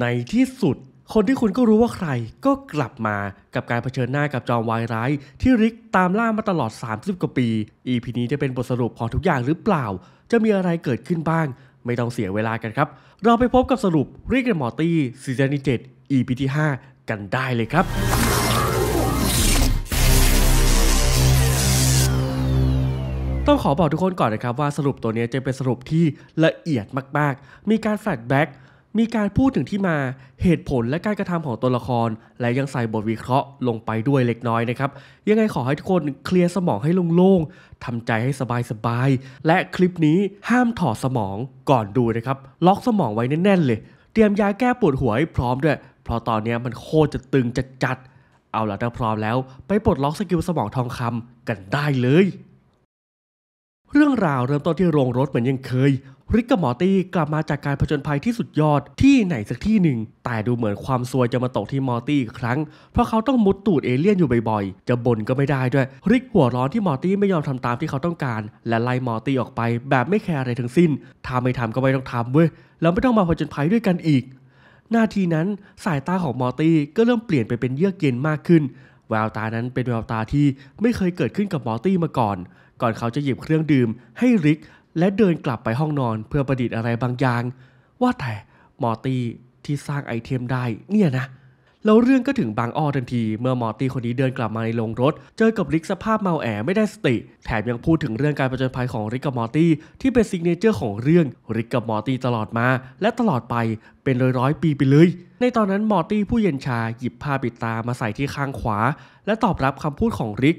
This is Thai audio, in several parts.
ในที่สุด คนที่คุณก็รู้ว่าใครก็กลับมากับการเผชิญหน้ากับจอมวายร้ายที่ริกตามล่ามาตลอด 30 กว่าปี EP นี้จะเป็นบทสรุปของทุกอย่างหรือเปล่า จะมีอะไรเกิดขึ้นบ้าง ไม่ต้องเสียเวลากันครับ เราไปพบกับสรุปริกและมอร์ตี้ซีซั่นที่7 EP ที่ 5 กันได้เลยครับ ต้องขอบอกทุกคนก่อนนะครับว่าสรุปตัวนี้จะเป็นสรุปที่ละเอียดมาก ๆ มีการแฟลชแบ็กมีการพูดถึงที่มา เหตุผลและการกระทำของตัวละคร และยังใส่บทวิเคราะห์ลงไปด้วยเล็กน้อยนะครับ ยังไงขอให้ทุกคนเคลียร์สมองให้โล่งๆทำใจให้สบายๆ และคลิปนี้ห้ามถอดสมองก่อนดูนะครับ ล็อกสมองไว้แน่นๆ เลย เตรียมยาแก้ปวดหัวให้พร้อมด้วย เพราะตอนนี้มันโคตรจะตึงจะจัด เอาละถ้าพร้อมแล้ว ไปปลดล็อกสกิลสมองทองคำกันได้เลย เรื่องราวเริ่มต้นที่โรงรถเหมือนยังเคยริกกับมอตี้กลับมาจากการผจญภัยที่สุดยอดที่ไหนสักที่หนึ่ง แต่ดูเหมือนความซวยจะมาตกที่มอตี้อีกครั้ง เพราะเขาต้องมุดตูดเอเลี่ยนอยู่บ่อยๆ จะบ่นก็ไม่ได้ด้วย ริกหัวร้อนที่มอตี้ไม่ยอมทำตามที่เขาต้องการ และไล่มอตี้ออกไปแบบไม่แคร์อะไรทั้งสิ้นทำไม่ทำก็ไม่ต้องทำเว้ยแล้วไม่ต้องมาผจญภัยด้วยกันอีกนาทีนั้นสายตาของมอตี้ก็เริ่มเปลี่ยนไปเป็นเยือกเย็นมากขึ้นแววตานั้นเป็นแววตาที่ไม่เคยเกิดขึ้นกับมอตี้มาก่อน ก่อนเขาจะหยิบเครื่องดื่ม ให้ริกและเดินกลับไปห้องนอนเพื่อประดิษฐ์อะไรบางอย่าง ว่าแต่มอร์ตี้ที่สร้างไอเทมได้ เนี่ยนะแล้วเรื่องก็ถึงบางอ้อทันทีเมื่อมอร์ตี้คนนี้เดินกลับมาในโรงรถ เจอกับริกสภาพเมาแอไม่ได้สติแถมยังพูดถึงเรื่องการประจนภัยของริกกับมอร์ตี้ที่เป็นซิกเนเจอร์ของเรื่องริกกับมอร์ตี้ตลอดมา และตลอดไปเป็นร้อยร้อยปีไปเลย ในตอนนั้นมอร์ตี้ผู้เย็นชาหยิบผ้าปิดตามาใส่ที่ข้างขวา และตอบรับคำพูดของริก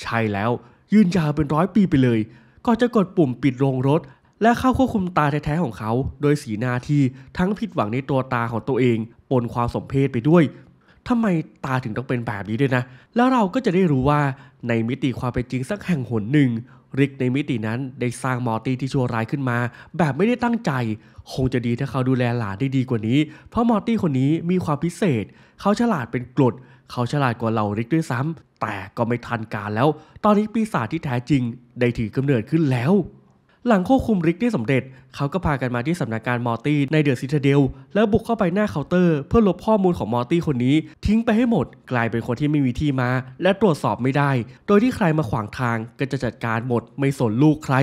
ใช่แล้วยืนยาวเป็นร้อย ปีไปเลยก็จะกดปุ่มปิดโรงรถ และเข้าควบคุมตาแท้ ๆ ของเขา โดยสีหน้าที่ทั้งผิดหวังในตัวตาของตัวเองปนความสมเพศไปด้วย ทำไมตาถึงต้องเป็นแบบนี้ด้วยนะ แล้วเราก็จะได้รู้ว่าในมิติความเป็นจริงสักแห่งหนหนึ่ง ริกในมิตินั้นได้สร้างมอร์ตี้ที่ชั่วร้ายขึ้นมา แบบไม่ได้ตั้งใจ คงจะดีถ้าเขาดูแลหลานได้ดีกว่านี้ เพราะมอร์ตี้คนนี้มีความพิเศษ เขาฉลาดเป็นกรดเขาฉลาดกว่าเราริกด้วยซ้ำแต่ก็ไม่ทันการแล้ว ตอนนี้ปีศาจที่แท้จริง ได้ถือกำเนิดขึ้นแล้ว หลังควบคุมริกได้สำเร็จ เขาก็พากันมาที่สำนักงานมอร์ตี้ในเดอะซิตาเดลแล้วบุกเข้าไปหน้าเคาน์เตอร์ เพื่อลบข้อมูลของมอร์ตี้คนนี้ ทิ้งไปให้หมด กลายเป็นคนที่ไม่มีที่มาและตรวจสอบไม่ได้ โดยที่ใครมาขวางทางก็จะจัดการหมดไม่สนลูกใคร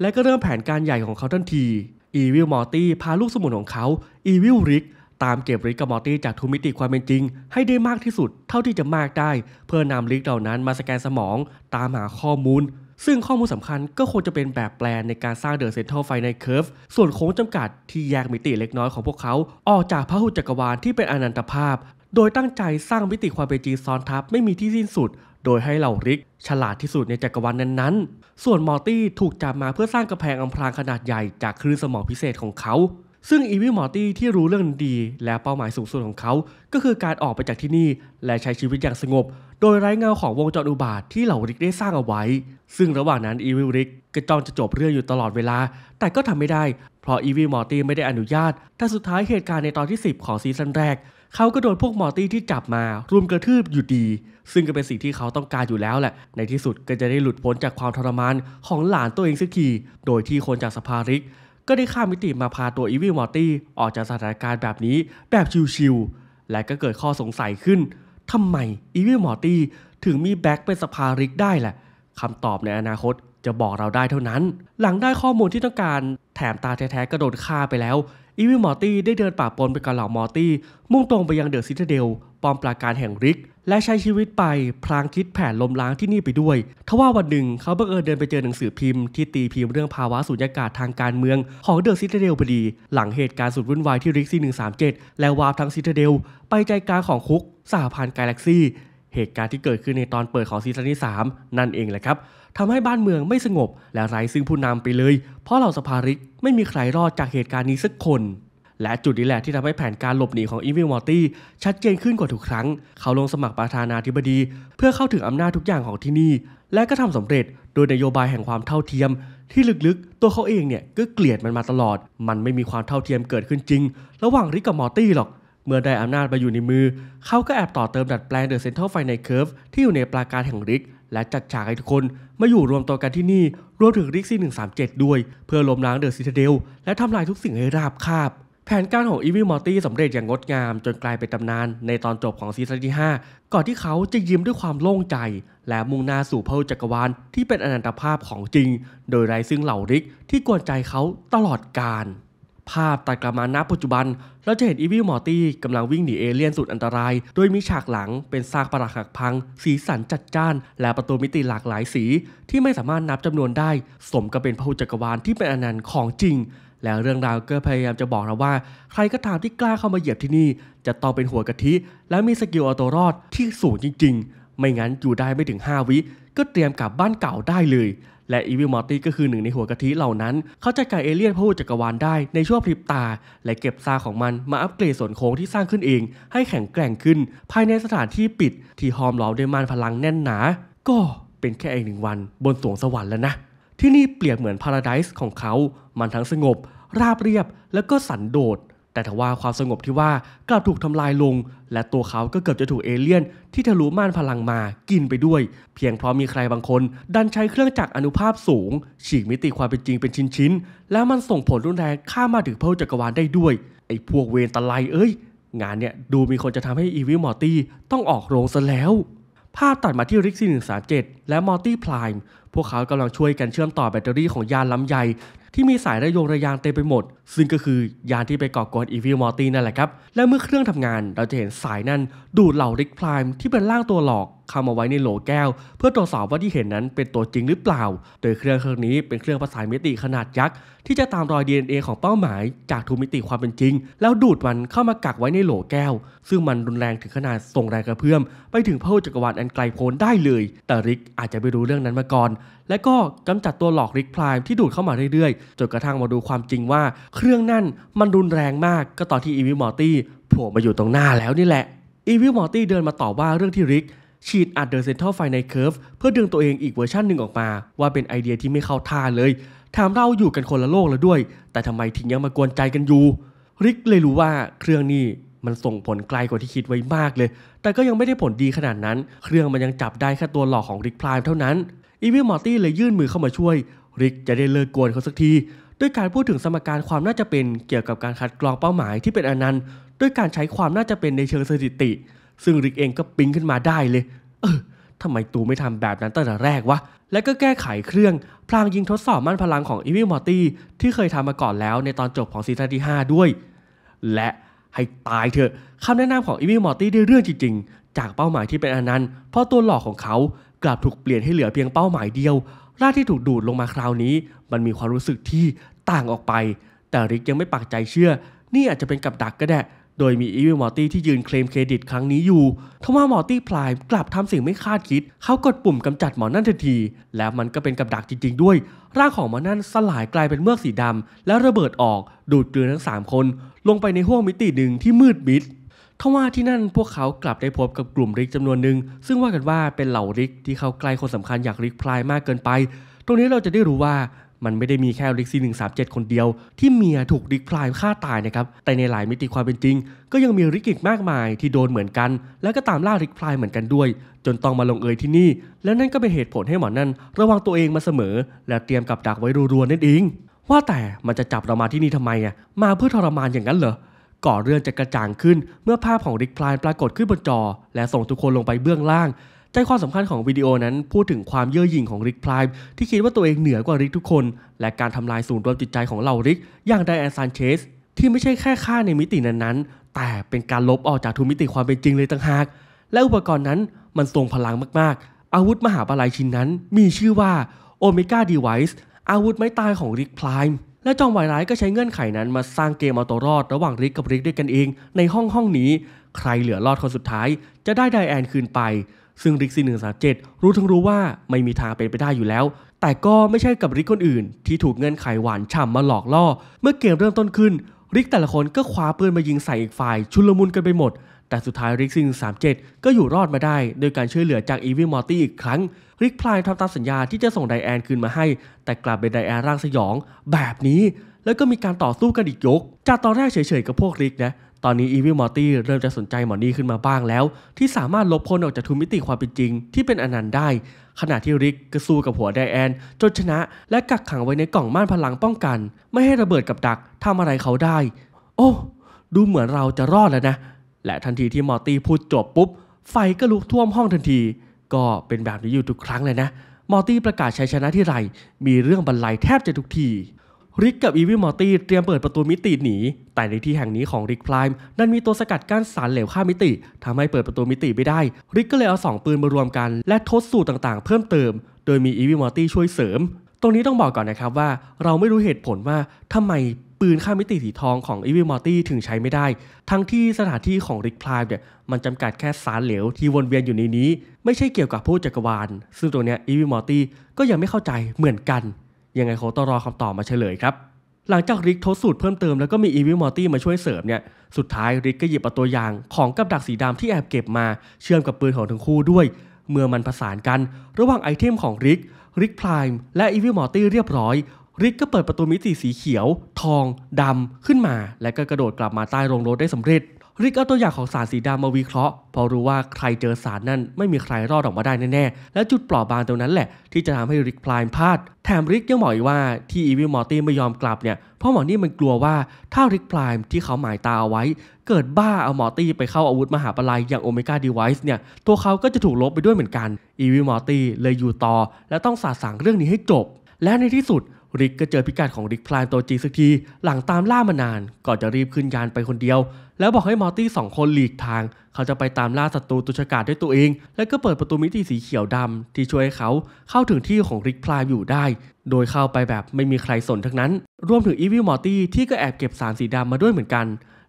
และก็เริ่มแผนการใหญ่ของเขาทันทีอีวิลมอร์ตี้พาลูกสมุนของเขาอีวิลริกตามเก็บริกกับมอตี้จากทุกมิติความเป็นจริง ให้ได้มากที่สุด เท่าที่จะมากได้ เพื่อนำลิกเหล่านั้นมาสแกนสมอง ตามหาข้อมูล ซึ่งข้อมูลสำคัญก็คงจะเป็นแบบแปลนในการสร้างเดอะเซนทรัลไฟในเคิร์ฟส่วนโค้งจำกัดที่แยกมิติเล็กน้อยของพวกเขา ออกจากพระหุจักรวาลที่เป็นอนันตภาพ โดยตั้งใจสร้างมิติความเป็นจริงซ้อนทับไม่มีที่สิ้นสุด โดยให้เหล่าริก ฉลาดที่สุดในจักรวาลนนั้นๆ ส่วนมอร์ตี้ถูกจับมาเพื่อสร้างกระแพงอำพรางขนาดใหญ่จากคลื่นสมองพิเศษของเขาซึ่งอีวิมอร์ตี้ที่รู้เรื่องดี และเป้าหมายสูงสุดของเขา ก็คือการออกไปจากที่นี่และใช้ชีวิตอย่างสงบ โดยไร้เงาของวงจรอุบาทที่เหล่าริกได้สร้างเอาไว้ ซึ่งระหว่างนั้นอีวิลริกก็จ้องจะจบเรื่องอยู่ตลอดเวลา แต่ก็ทำไม่ได้ เพราะอีวิมอร์ตี้ไม่ได้อนุญาตแต่สุดท้ายเหตุการณ์ในตอนที่ 10 ของซีซั่นแรก เขาก็โดนพวกมอร์ตี้ที่จับมารุมกระทืบอยู่ดี ซึ่งก็เป็นสิ่งที่เขาต้องการอยู่แล้วแหละในที่สุดก็จะได้หลุดพ้นจากความทรมานของหลานตัวเองสักทีโดยที่คนจากสภาริกก็ได้ข้ามมิติมาพาตัวอีวิลมอร์ตี้ออกจากสถานการณ์แบบนี้แบบชิวๆและก็เกิดข้อสงสัยขึ้น ทำไมอีวิลมอร์ตี้ถึงมีแบ็กเป็นสภาริกได้แหละคำตอบในอนาคตจะบอกเราได้เท่านั้น หลังได้ข้อมูลที่ต้องการแถมตาแท้ๆกระโดดฆ่าไปแล้วอีวิลมอร์ตี้ได้เดินป่าปนไปกับเหล่ามอร์ตี้มุ่งตรงไปยังเดอะซิตาเดลป้อมปราการแห่งริก และใช้ชีวิตไปพลางคิดแผนลมล้างที่นี่ไปด้วย ทว่าวันหนึ่ง เขาบังเอิญเดินไปเจอหนังสือพิมพ์ที่ตีพิมพ์เรื่องภาวะสุญญากาศทางการเมือง ของเดอะซิตาเดลพอดี หลังเหตุการณ์สุดวุ่นวายที่ริกซี่137 และวาร์ปทั้งซิตาเดล ไปใจกลางของคุก สหพันธ์กาแล็กซี่ เหตุการณ์ที่เกิดขึ้นในตอนเปิดของซีซั่นที่ 3 นั่นเองแหละครับทำให้บ้านเมืองไม่สงบ และไร้ซึ่งผู้นำไปเลย เพราะเหล่าสภาริกไม่มีใครรอดจากเหตุการณ์นี้สักคนและจุดนี้แหละที่ทำให้แผนการหลบหนีของอีวิลมอร์ตี้ชัดเจนขึ้นกว่าทุกครั้ง เขาลงสมัครประธานาธิบดี เพื่อเข้าถึงอำนาจทุกอย่างของที่นี่ และก็ทำสำเร็จ โดยนโยบายแห่งความเท่าเทียมที่ลึกๆ ตัวเขาเองเนี่ย ก็เกลียดมันมาตลอด มันไม่มีความเท่าเทียมเกิดขึ้นจริง ระหว่างริกกับมอร์ตี้หรอก เมื่อได้อำนาจมาอยู่ในมือ เขาก็แอบต่อเติมดัดแปลงเดอะเซ็นทรัลไฟในเคิร์ฟที่อยู่ในปราการแห่งริกและจัดฉากให้ทุกคนมาอยู่รวมตัวกันที่นี่รวมถึงริกซี่137 ด้วย เพื่อล้มล้างเดอะซิตาเดล และทำลายทุกสิ่งให้ราบคาบแผนการของอีวิลมอร์ตี้สำเร็จอย่างงดงามจนกลายเป็นตำนานในตอนจบของซีซั่นที่ 5 ก่อนที่เขาจะยิ้มด้วยความโล่งใจ และมุ่งหน้าสู่เพลจักรวาลที่เป็นอนันตภาพของจริง โดยไร้ซึ่งเหล่าริกที่กวนใจเขาตลอดกาลภาพตัดกลับมาณปัจจุบัน เราจะเห็นอีวิลมอร์ตี้กำลังวิ่งหนีเอเลี่ยนสุดอันตรายโดยมีฉากหลังเป็นซากปรักหักพัง สีสันจัดจ้าน และประตูมิติหลากหลายสีที่ไม่สามารถนับจำนวนได้ สมกับเป็นพระจักรวาลที่เป็นอนันต์ของจริงแล้วเรื่องราวก็พยายามจะบอกเราว่าใครก็ตามที่กล้าเข้ามาเหยียบที่นี่ จะต้องเป็นหัวกะทิและมีสกิลเอาตัวรอดที่สูงจริงๆ ไม่งั้นอยู่ได้ไม่ถึง 5 วิ ก็เตรียมกลับบ้านเก่าได้เลย และอีวิลมอร์ตี้ก็คือหนึ่งในหัวกะทิเหล่านั้น เขาจัดการเอเลี่ยนผู้จักรวาลได้ในช่วงพริบตา และเก็บซาของมันมาอัปเกรดส่วนโค้งที่สร้างขึ้นเอง ให้แข็งแกร่งขึ้นภายในสถานที่ปิด ที่ห้อมล้อมด้วยม่านพลังแน่นหนา ก็เป็นแค่อีกหนึ่งวัน บนสวงสวรรค์แล้วนะที่นี่เปรียบเหมือนพาราไดส์ของเขามันทั้งสงบราบเรียบและก็สันโดษแต่ทว่าความสงบที่ว่ากลับถูกทำลายลง และตัวเขาก็เกือบจะถูกเอเลี่ยน ที่ทะลุม่านพลังมากินไปด้วย เพียงเพราะมีใครบางคน ดันใช้เครื่องจักรอนุภาพสูง ฉีกมิติความเป็นจริงเป็นชิ้นๆแล้วมันส่งผลรุนแรงข้ามมาถึงเพลจักรวาลได้ด้วย ไอ้พวกเวรตะไลเอ้ยงานเนี่ยดูมีคนจะทำให้อีวิมอร์ตี้ต้องออกโรงซะแล้ว ภาพตัดมาที่ริกซี่137 และมอร์ตี้พลายพวกเขากำลังช่วยกันเชื่อมต่อแบตเตอรี่ของยานล้ำใหญ่ที่มีสายระโยงระยางเต็มไปหมด ซึ่งก็คือยานที่ไปก่อกวนอีวิลมอร์ตี้นั่นแหละครับและเมื่อเครื่องทำงานเราจะเห็นสายนั้นดูดเหล่าริกพลายที่เป็นร่างตัวหลอก เข้ามาไว้ในโหลแก้ว เพื่อตรวจสอบว่าที่เห็นนั้นเป็นตัวจริงหรือเปล่า โดยเครื่องเครื่องนี้เป็นเครื่องประสานมิติขนาดยักษ์ที่จะตามรอย DNA ของเป้าหมาย จากทุกมิติความเป็นจริง แล้วดูดมันเข้ามากักไว้ในโหลแก้ว ซึ่งมันรุนแรงถึงขนาดส่งแรงกระเพื่อมไปถึงพระจักรวาลอันไกลโพ้นได้เลยแต่ริกอาจจะไม่รู้เรื่องนั้นมาก่อนและก็กำจัดตัวหลอกริกพลายที่ดูดเข้ามาเรื่อยๆจนกระทั่งมาดูความจริงว่า เครื่องนั่นมันรุนแรงมากก็ตอนที่อีวิมอร์ตี้โผล่มาอยู่ตรงหน้าแล้วนี่แหละอีวิมอร์ตี้เดินมาตอบว่าเรื่องที่ริกฉีดอัดเดอร์เซนทัลไฟในเคิร์ฟเพื่อดึงตัวเองอีกเวอร์ชันหนึ่งออกมา ว่าเป็นไอเดียที่ไม่เข้าท่าเลย ถามเราอยู่กันคนละโลกแล้วด้วย แต่ทำไมถึงยังมากวนใจกันอยู่ริกเลยรู้ว่าเครื่องนี้มันส่งผลไกลกว่าที่คิดไว้มากเลยแต่ก็ยังไม่ได้ผลดีขนาดนั้น เครื่องมันยังจับได้แค่ตัวหลอกของริกพลายเท่านั้นอีวิลมอร์ตี้เลยยื่นมือเข้ามาช่วย ริกจะได้เลิกกวนเขาสักที ด้วยการพูดถึงสมการความน่าจะเป็นเกี่ยวกับการคัดกรองเป้าหมายที่เป็นอนันต์ ด้วยการใช้ความน่าจะเป็นในเชิงสถิติ ซึ่งริกเองก็ปิ๊งขึ้นมาได้เลย เออทำไมตูไม่ทำแบบนั้นตั้งแต่แรกวะ และก็แก้ไขเครื่องพลางยิงทดสอบมั่นพลังของอีวิลมอร์ตี้ที่เคยทำมาก่อนแล้ว ในตอนจบของซีซั่นที่ 5 ด้วย และให้ตายเถอะคำแนะนำของอีวิลมอร์ตี้ได้เรื่องจริงๆ จากเป้าหมายที่เป็นอนันต์เพราะตัวหลอกของเขากลับถูกเปลี่ยนให้เหลือเพียงเป้าหมายเดียว ร่างที่ถูกดูดลงมาคราวนี้มันมีความรู้สึกที่ต่างออกไป แต่ริกยังไม่ปักใจเชื่อ นี่อาจจะเป็นกับดักก็ได้ โดยมีอีวิลมอร์ตี้ที่ยืนเคลมเครดิตครั้งนี้อยู่ทว่ามอร์ตี้พลายกลับทำสิ่งไม่คาดคิด เขากดปุ่มกำจัดหมอนั่นทันที แล้วมันก็เป็นกับดักจริงๆด้วย ร่างของหมอนั่นสลายกลายเป็นเมือกสีดำ แล้วระเบิดออกดูดกลืนทั้ง3คนลงไปในห้วงมิติหนึ่งที่มืดมิดทว่าที่นั่นพวกเขากลับได้พบกับกลุ่มริกจำนวนหนึ่ง ซึ่งว่ากันว่าเป็นเหล่าริกที่เข้าใกล้คนสำคัญอย่างริกพลายมากเกินไป ตรงนี้เราจะได้รู้ว่ามันไม่ได้มีแค่ริกซีหนึ่งสามเจ็ดคนเดียว ที่เมียถูกริกพลายฆ่าตายนะครับ แต่ในหลายมิติความเป็นจริง ก็ยังมีริกอีกมากมายที่โดนเหมือนกัน และก็ตามล่าริกพลายเหมือนกันด้วย จนต้องมาลงเอยที่นี่ และนั่นก็เป็นเหตุผลให้หมอนนั่นระวังตัวเองมาเสมอ และเตรียมกับดักไว้รัวๆนั่นเองว่าแต่มันจะจับเรามาที่นี่ทำไมอ่ะมาเพื่อทรมานอย่างนั้นเหรอก่อเรื่องจะกระจ่างขึ้น เมื่อภาพของริกพลายปรากฏขึ้นบนจอ และส่งทุกคนลงไปเบื้องล่าง ใจความสำคัญของวิดีโอนั้น พูดถึงความเย่อหยิ่งของริกพลายที่คิดว่าตัวเองเหนือกว่าริกทุกคน และการทำลายศูนย์รวมจิตใจของเหล่าริกอย่างไดแอนซานเชส ที่ไม่ใช่แค่ฆ่าในมิตินั้นๆ แต่เป็นการลบออกจากทุกมิติความเป็นจริงเลยต่างหาก และอุปกรณ์นั้นมันทรงพลังมากๆ อาวุธมหาปลายชิ้นนั้น มีชื่อว่าโอเมก้าดีไวส์อาวุธไม้ตายของริกพลายและจอมวหวร้ายก็ใช้เงื่อนไขนั้นมาสร้างเกมเอาตัวรอดระหว่างริกกับริกด้วยกันเอง ในห้องห้องนี้ใครเหลือรอดคนสุดท้ายจะได้ไดแอนคืนไป ซึ่งริกซีหนึ่งสามเจ็ดรู้ทั้งรู้ว่าไม่มีทางเป็นไปได้อยู่แล้ว แต่ก็ไม่ใช่กับริกคนอื่นที่ถูกเงื่อนไขหวานฉ่ำมาหลอกล่อ เมื่อเกมเริ่มต้นขึ้น ริกแต่ละคนก็คว้าปืนมายิงใส่อีกฝ่าย ชุลมุนกันไปหมดแต่สุดท้ายริกซิง37 ก็อยู่รอดมาได้ โดยการช่วยเหลือจากอีวิลมอร์ตี้อีกครั้ง ริกพลายทำตามสัญญาที่จะส่งไดแอนคืนมาให้ แต่กลับเป็นไดแอนร่างสยอง แบบนี้ แล้วก็มีการต่อสู้กันอีกยก จากตอนแรกเฉยๆกับพวกริกนะ ตอนนี้อีวิลมอร์ตี้เริ่มจะสนใจหมอนี่ขึ้นมาบ้างแล้ว ที่สามารถลบพนออกจากทุมิติความเป็นจริง ที่เป็นอนันต์ได้ ขณะที่ริกก็สู้กับหัวไดแอนจนชนะ และกักขังไว้ในกล่องม่านพลังป้องกัน ไม่ให้ระเบิดกับดักทำอะไรเขาได้ โอ้ดูเหมือนเราจะรอดแล้วนะและทันทีที่มอร์ตี้พูดจบปุ๊บ ไฟก็ลุกท่วมห้องทันที ก็เป็นแบบนี้อยู่ทุกครั้งเลยนะมอร์ตี้ประกาศชัยชนะที่ไรมีเรื่องบนรลยแทบจะทุกที ริกกับอีวิมอร์ตี้เตรียมเปิดประตูมิติหนี แต่ในที่แห่งนี้ของริกพลายนั้นมีตัวสกัดกั้นสารเหลวข้ามมิติ ทำให้เปิดประตูมิติไม่ได้ ริกก็เลยเอาสองปืนมารวมกัน และทดสูตรต่างๆเพิ่มเติม โดยมีอีวิมอร์ตี้ช่วยเสริมรงนี้ต้องบอกก่อนนะครับว่าเราไม่รู้เหตุผลว่าทำไมปืนข้ามมิติสีทองของอีวิลมอร์ตี้ถึงใช้ไม่ได้ ทั้งที่สถานที่ของริกพลายเนี่ยมันจำกัดแค่สารเหลวที่วนเวียนอยู่ในนี้ ไม่ใช่เกี่ยวกับผู้จักรวาล ซึ่งตัวเนี้ยอีวิลมอร์ตี้ก็ยังไม่เข้าใจเหมือนกัน ยังไงเขาต้องรอคำตอบมาเฉลยครับ หลังจากริกทดสูตรเพิ่มเติมแล้วก็มีอีวิลมอร์ตี้มาช่วยเสริมเนี่ยสุดท้ายริกก็หยิบเอาตัวอย่างของกับดักสีดำที่แอบเก็บมาเชื่อมกับปืนของทั้งคู่ด้วย เมื่อมันประสานกัน ระหว่างไอเทมของริกริกพลายและอีวิลมอร์ตี้เรียบร้อยริกก็เปิดประตูมิติสีเขียว ทอง ดำ ขึ้นมา และก็กระโดดกลับมาใต้โรงรถได้สำเร็จริกเอาตัวอย่างของสารสีดำมาวิเคราะห์พอรู้ว่าใครเจอสารนั้นไม่มีใครรอดออกมาได้แน่ๆ และจุดปลอบบางตรงนั้นแหละที่จะทำให้ริกพลายพลาด แถมริกยังบอกอีกว่าที่อีวิลมอร์ตี้ไม่ยอมกลับเนี่ยเพราะหมอนี่มันกลัวว่าถ้าริกพลายที่เขาหมายตาเอาไว้ เกิดบ้าเอามอร์ตี้ไปเข้าอาวุธมหาปลายอย่างโอเมก้าดีไวส์เนี่ย ตัวเขาก็จะถูกลบไปด้วยเหมือนกันอีวิลมอร์ตี้เลยอยู่ต่อ และต้องสาสางเรื่องนี้ให้จบ และในที่สุดริกก็เจอพิกัดของริกพลานตัวจริงสักที หลังตามล่ามานานก่อนจะรีบขึ้นยานไปคนเดียว แล้วบอกให้มอร์ตี้สองคนหลีกทาง เขาจะไปตามล่าศัตรูตุชกาดด้วยตัวเอง และก็เปิดประตูมิติสีเขียวดำที่ช่วยให้เขาเข้าถึงที่ของริกพลานอยู่ได้ โดยเข้าไปแบบไม่มีใครสนทั้งนั้นรวมถึงอีวิลมอร์ตี้ที่ก็แอบเก็บสารสีดำมาด้วยเหมือนกัน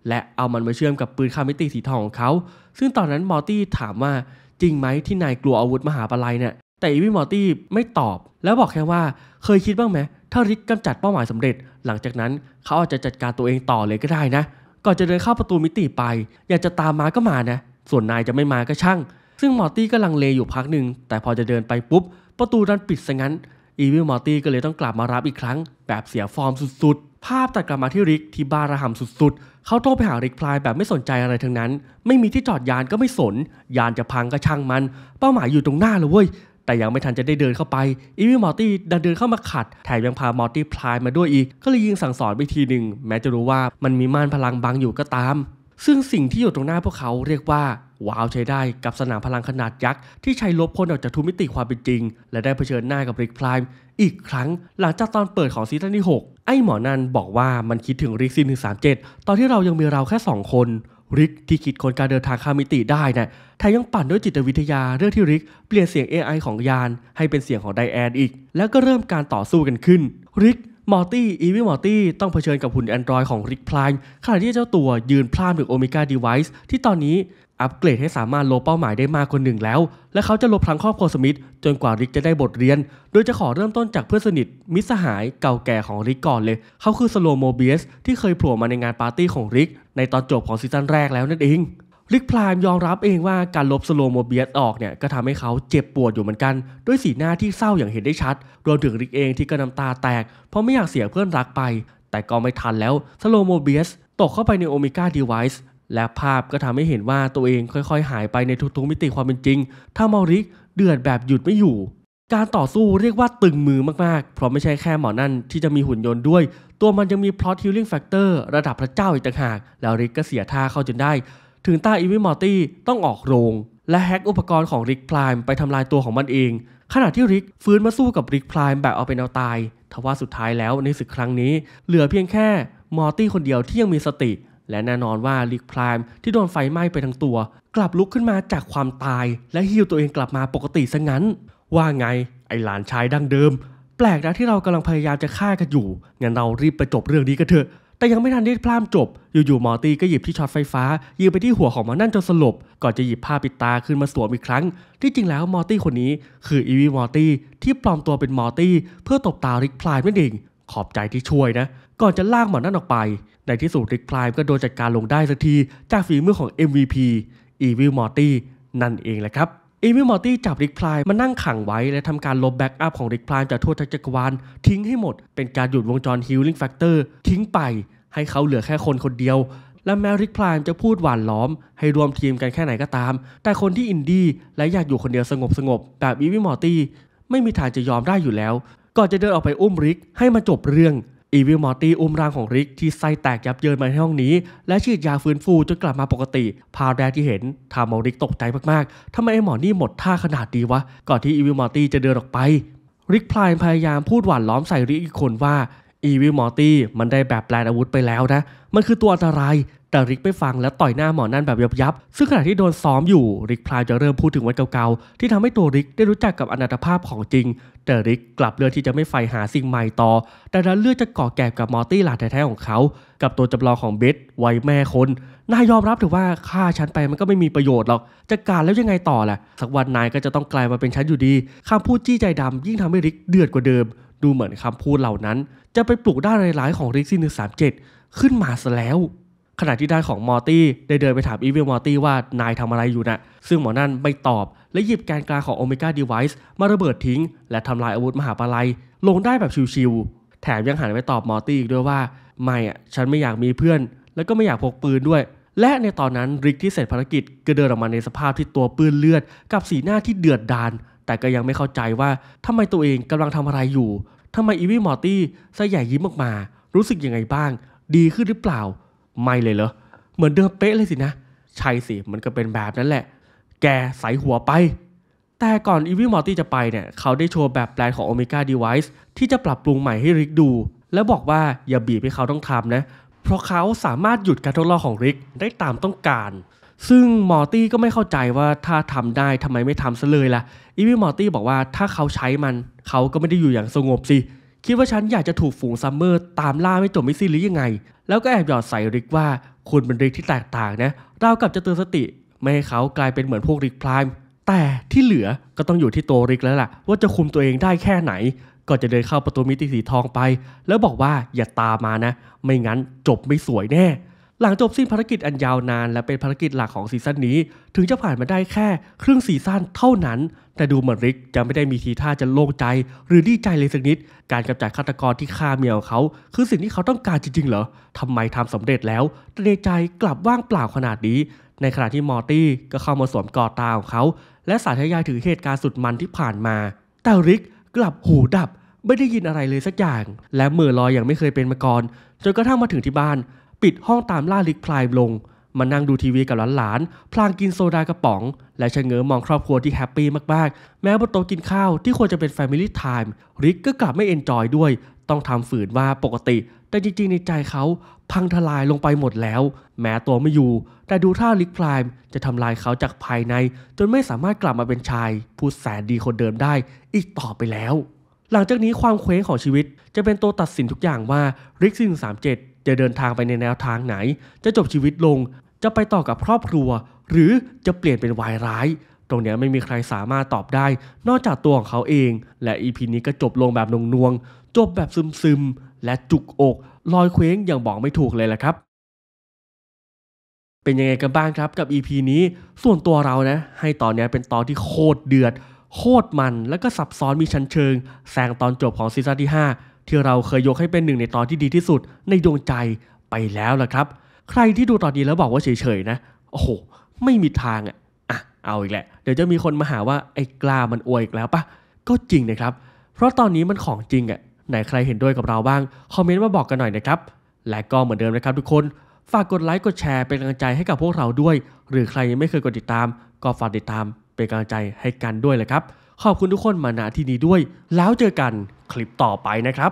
และเอามันมาเชื่อมกับปืนคามิติสีทองของเขา ซึ่งตอนนั้นมอร์ตี้ถามว่าจริงไหมที่นายกลัวอาวุธมหาปลายเนี่ยแต่อีวิมอร์ตี้ไม่ตอบแล้วบอกแค่ว่าเคยคิดบ้างไหมถ้าริกกำจัดเป้าหมายสำเร็จหลังจากนั้น เขาอาจจะจัดการตัวเองต่อเลยก็ได้นะก่อนจะเดินเข้าประตูมิติไป อยากจะตามมาก็มานะ ส่วนนายจะไม่มาก็ช่างซึ่งมอร์ตี้ก็ลังเลอยู่พักหนึ่งแต่พอจะเดินไปปุ๊บ ประตูดันปิดซะงั้นอีวิลมอร์ตี้ก็เลยต้องกลับมารับอีกครั้ง แบบเสียฟอร์มสุดๆ ภาพตัดกลับมาที่ริกที่บาระห่ำสุดๆ เขาโทรไปหาริกพลายแบบไม่สนใจอะไรทั้งนั้น ไม่มีที่จอดยานก็ไม่สน ยานจะพังก็ช่างมัน เป้าหมายอยู่ตรงหน้าเลยเว้ยแต่ยังไม่ทันจะได้เดินเข้าไป อีวิมอร์ตี้ดันเดินเข้ามาขัด แถมยังพามอร์ตี้พลายมาด้วยอีก ก็เลยยิงสั่งสอนไปทีหนึ่งแม้จะรู้ว่ามันมีม่านพลังบังอยู่ก็ตาม ซึ่งสิ่งที่อยู่ตรงหน้าพวกเขาเรียกว่าว้าวใช้ได้กับสนามพลังขนาดยักษ์ ที่ใช้ลบคนออกจากทุมิติความเป็นจริง และได้เผชิญหน้ากับริกพลายอีกครั้งหลังจากตอนเปิดของซีซั่นที่ 6 ไอ้หมอนันบอกว่ามันคิดถึงริกซีหนึ่งสามเจ็ดตอนที่เรายังมีเราแค่ 2 คนริกที่คิดคนการเดินทางข้ามมิติได้นะแถมยังปั่นด้วยจิตวิทยาเรื่องที่ริกเปลี่ยนเสียง AI ของยานให้เป็นเสียงของไดแอนอีก แล้วก็เริ่มการต่อสู้กันขึ้น ริกมอร์ตี้ อีวิมอร์ตี้ต้องเผชิญกับหุ่นแอนดรอยของริกพลายขณะที่เจ้าตัวยืนพลาดถึงโอเมก้าดเวิ์ที่ตอนนี้อัปเกรดให้สามารถลบเป้าหมายได้มากกว่าหนึ่งแล้ว และเขาจะลบพลังครอบครัวสมิธจนกว่าริกจะได้บทเรียน โดยจะขอเริ่มต้นจากเพื่อนสนิทมิสหายเก่าแก่ของริกก่อนเลย เขาคือสโลโมเบียสที่เคยโผล่มาในงานปาร์ตี้ของริกในตอนจบของซีซั่นแรกแล้วนั่นเองลิกพลายยอมรับเองว่าการลบสโลโมเบียสออกเนี่ย ก็ทำให้เขาเจ็บปวดอยู่เหมือนกัน ด้วยสีหน้าที่เศร้าอย่างเห็นได้ชัดรวมถึงลิกเองที่ก็น้าตาแตกเพราะไม่อยากเสียเพื่อนรักไป แต่ก็ไม่ทันแล้วสโลโมเบียสตกเข้าไปในโอเมก้าดเวส์และภาพก็ทำให้เห็นว่าตัวเองค่อยๆหายไปในทุกๆมิติความเป็นจริงถ้ามอริกเดือดแบบหยุดไม่อยู่การต่อสู้เรียกว่าตึงมือมากๆ เพราะไม่ใช่แค่หมอนั่นที่จะมีหุ่นยนต์ด้วย ตัวมันยังมีพลอตฮิลลิ่งแฟกเตอร์ระดับพระเจ้าอีกต่างหาก แล้วริกก็เสียท่าเข้าจนได้ ถึงตาอีวิมอร์ตี้ต้องออกโรงและแฮกอุปกรณ์ของริกพลายไปทำลายตัวของมันเอง ขณะที่ริกฟื้นมาสู้กับริกพลายแบบเอาเป็นเอาตาย ทว่าสุดท้ายแล้วในศึกครั้งนี้ เหลือเพียงแค่มอร์ตี้คนเดียวที่ยังมีสติ และแน่นอนว่าริกพลายที่โดนไฟไหม้ไปทั้งตัว กลับลุกขึ้นมาจากความตาย และฮิวตัวเองกลับมาปกติซะงั้นว่าไงไอหลานชายดั้งเดิม แปลกนะที่เรากำลังพยายามจะฆ่ากันอยู่งั้นเรารีบไปจบเรื่องนี้กันเถอะ แต่ยังไม่ทันได้พลาำจบ อยู่ๆมอตี้ก็หยิบที่ช็อตไฟฟ้า ยิงไปที่หัวของมันนั่นจนสลบ ก่อนจะหยิบผ้าปิดตาขึ้นมาสวมอีกครั้ง ที่จริงแล้วมอตี้คนนี้ คืออีวีมอตี้ที่ปลอมตัวเป็นมอตี้ เพื่อตบตาริกพลายนั่นเอง ขอบใจที่ช่วยนะก่อนจะลากหมอนนั่นออกไป ในที่สุดริกพลายก็โดนจัดการลงได้สักที จากฝีมือของ MVP อีวิลมอตี้นั่นเองแหละครับอีมิมอร์ตี้จับริกพลายมานั่งขังไว้ และทำการลบแบ็กอัพของริกพลายจากทั่วทั้งจักรวาลทิ้งให้หมดเป็นการหยุดวงจรฮิลลิ่งแฟกเตอร์ ทิ้งไปให้เขาเหลือแค่คนคนเดียวและแม้ริกพลายจะพูดหวานล้อมให้รวมทีมกันแค่ไหนก็ตาม แต่คนที่อินดี้และอยากอยู่คนเดียวสงบสงบแบบอีมิมอร์ตี้ ไม่มีทางจะยอมได้อยู่แล้วก่อนจะเดินออกไปอุ้มริกให้มาจบเรื่องอีวิลมอร์ตี้อุ้มร่างของริกที่ไส้แตกยับเยินมาในห้องนี้และฉีดยาฟื้นฟูจนกลับมาปกติ ภาพแรกที่เห็นทำเอาริกตกใจมากๆ ทำไมไอ้หมอนี่หมดท่าขนาดดีวะ ก่อนที่อีวิลมอร์ตี้จะเดินออกไป ริกพลายพยายามพูดหวานล้อมใส่ริกอีกคนว่าอีวิลมอร์ตี้มันได้แบบแปลนอาวุธไปแล้วนะ มันคือตัวอันตราย แต่ริกไม่ฟังและต่อยหน้าหมอนั่นแบบยับยับ ซึ่งขณะที่โดนซ้อมอยู่ริกพลายจะเริ่มพูดถึงวันเก่าๆ ที่ทำให้ตัวริกได้รู้จักกับอนาตภาพของจริง แต่ริกกลับเลือกที่จะไม่ใฝ่หาสิ่งใหม่ต่อ แต่ลันเลือกจะก่อแก่กับมอร์ตี้หลานแท้ๆของเขา กับตัวจำลองของเบสไว้แม่คนนายยอมรับถือว่าฆ่าฉันไปมันก็ไม่มีประโยชน์หรอกจะการแล้วยังไงต่อแหละสักวันนายก็จะต้องกลายมาเป็นฉันอยู่ดี คำพูดจี้ใจดำ ยิ่งทำให้ริกเดือดกว่าเดิมดูเหมือนคำพูดเหล่านั้น จะไปปลูกด้านร้าย ๆ ของริกซี่หนึ่งสามเจ็ดขึ้นมาซะแล้ว ขณะที่ด้านของมอร์ตี้ได้เดินไปถามอีเวลมอร์ตี้ว่านายทำอะไรอยู่นะ่ซึ่งหมอนั่นไม่ตอบ และหยิบแกนกลางของโอเมก้าดีไวซ์มาระเบิดทิ้ง และทำลายอาวุธมหาปาลัย ลงได้แบบชิวๆ แถมยังหันไปตอบมอร์ตี้อีกด้วยว่า ไม่อ่ะฉันไม่อยากมีเพื่อน แล้วก็ไม่อยากพกปืนด้วย และในตอนนั้นริกที่เสร็จภารกิจ ก็เดินออกมาในสภาพที่ตัวเปื้อนเลือด กับสีหน้าที่เดือดดาล แต่ก็ยังไม่เข้าใจว่าทำไมตัวเองกำลังทำอะไรอยู่ทำไมอีวี่มอร์ตี้ส่ใหญ่ยิ้มออกมา รู้สึกยังไงบ้าง ดีขึ้นหรือเปล่า ไม่เลยเหรอ เหมือนเดิมเป๊ะเลยสินะ ใช่สิมันก็เป็นแบบนั้นแหละ แกใส่หัวไป แต่ก่อนอีวี่มอร์ตี้จะไปเนี่ย เขาได้โชว์แบบแปลนของโอเมก้าดเวิส์ที่จะปรับปรุงใหม่ให้ริกดู แล้วบอกว่าอย่าบีบให้เขาต้องทำนะ เพราะเขาสามารถหยุดการทดลองของริกได้ตามต้องการซึ่งมอร์ตี้ก็ไม่เข้าใจว่าถ้าทำได้ทำไมไม่ทำซะเลยละ่ะ อีวิมอร์ตี้บอกว่าถ้าเขาใช้มันเขาก็ไม่ได้อยู่อย่างสงบสิคิดว่าฉันอยากจะถูกฝูงซัมเมอร์ตามล่าไม่จบไม่สิ้นหรือยังไง แล้วก็แอบหยอดใส่ริกว่าคุณเป็นริกที่แตกต่างนะเรากับจะเตือนสติ ไม่ให้เขากลายเป็นเหมือนพวกริกพลายแต่ที่เหลือก็ต้องอยู่ที่ตัวริกแล้วล่ะ ว่าจะคุมตัวเองได้แค่ไหน ก็จะเดินเข้าประตูมิติสีทองไป แล้วบอกว่าอย่าตามมานะ ไม่งั้นจบไม่สวยแน่หลังจบสิ้นภารกิจอันยาวนานและเป็นภารกิจหลักของซีซั่นนี้ ถึงจะผ่านมาได้แค่ครึ่งซีซั่นเท่านั้น แต่ดูเหมือนริกจะไม่ได้มีทีท่าจะโล่งใจ หรือดีใจเลยสักนิด การกำจัดฆาตกรที่ฆ่าเมียของเขา คือสิ่งที่เขาต้องการจริงๆเหรอ ทำไมทำสำเร็จแล้วแต่ในใจกลับว่างเปล่าขนาดนี้ ในขณะที่มอร์ตี้ก็เข้ามาสวมกอดตาของเขาและสาธยายถึงเหตุการณ์สุดมันที่ผ่านมา แต่ริกกลับหูดับไม่ได้ยินอะไรเลยสักอย่าง และเมื่อลอยอย่างไม่เคยเป็นมาก่อนจนกระทั่งมาถึงที่บ้านปิดห้องตามล่าลิกพลายลง มานั่งดูทีวีกับหลานๆพลางกินโซดากระป๋อง และชะเง้อมองครอบครัวที่แฮปปี้มากๆ แม้บนโต๊ะกินข้าวที่ควรจะเป็นแฟมิลี่ไทม์ริกก็กลับไม่เอนจอยด้วย ต้องทำฝืนว่าปกติ แต่จริงๆในใจเขาพังทลายลงไปหมดแล้ว แม้ตัวไม่อยู่ แต่ดูท่าลิกพลายจะทำลายเขาจากภายใน จนไม่สามารถกลับมาเป็นชาย ผู้แสนดีคนเดิมได้ อีกต่อไปแล้ว หลังจากนี้ความเคว้งของชีวิต จะเป็นตัวตัดสินทุกอย่างว่าริกซิสามเจ็ดจะเดินทางไปในแนวทางไหน จะจบชีวิตลง จะไปต่อกับครอบครัว หรือจะเปลี่ยนเป็นวายร้าย ตรงนี้ไม่มีใครสามารถตอบได้นอกจากตัวของเขาเอง และอีพีนี้ก็จบลงแบบนงนวงจบแบบซึมซึมและจุกอก ลอยเคว้งอย่างบอกไม่ถูกเลยแหละครับ เป็นยังไงกันบ้างครับกับ EP นี้ ส่วนตัวเรานะให้ตอนนี้เป็นตอนที่โคตรเดือด โคตรมันแล้วก็ซับซ้อนมีชั้นเชิงแซงตอนจบของซีซั่นที่ 5ที่เราเคยยกให้เป็นหนึ่งในตอนที่ดีที่สุดในดวงใจไปแล้วล่ะครับ ใครที่ดูตอนนี้แล้วบอกว่าเฉยๆนะโอ้โหไม่มีทางอ่ะอ่ะเอาอีกแหละ เดี๋ยวจะมีคนมาหาว่าไอ้กล้ามันอวยอีกแล้วปะก็จริงนะครับเพราะตอนนี้มันของจริงอ่ะไหนใครเห็นด้วยกับเราบ้างคอมเมนต์มาบอกกันหน่อยนะครับและก็เหมือนเดิมนะครับ ทุกคนฝากกดไลค์กดแชร์เป็นกำลังใจให้กับพวกเราด้วยหรือใครยังไม่เคยกดติดตาม ก็ฝากติดตามเป็นกำลังใจให้กันด้วยเลยครับขอบคุณทุกคนมาณที่นี้ด้วย แล้วเจอกันคลิปต่อไปนะครับ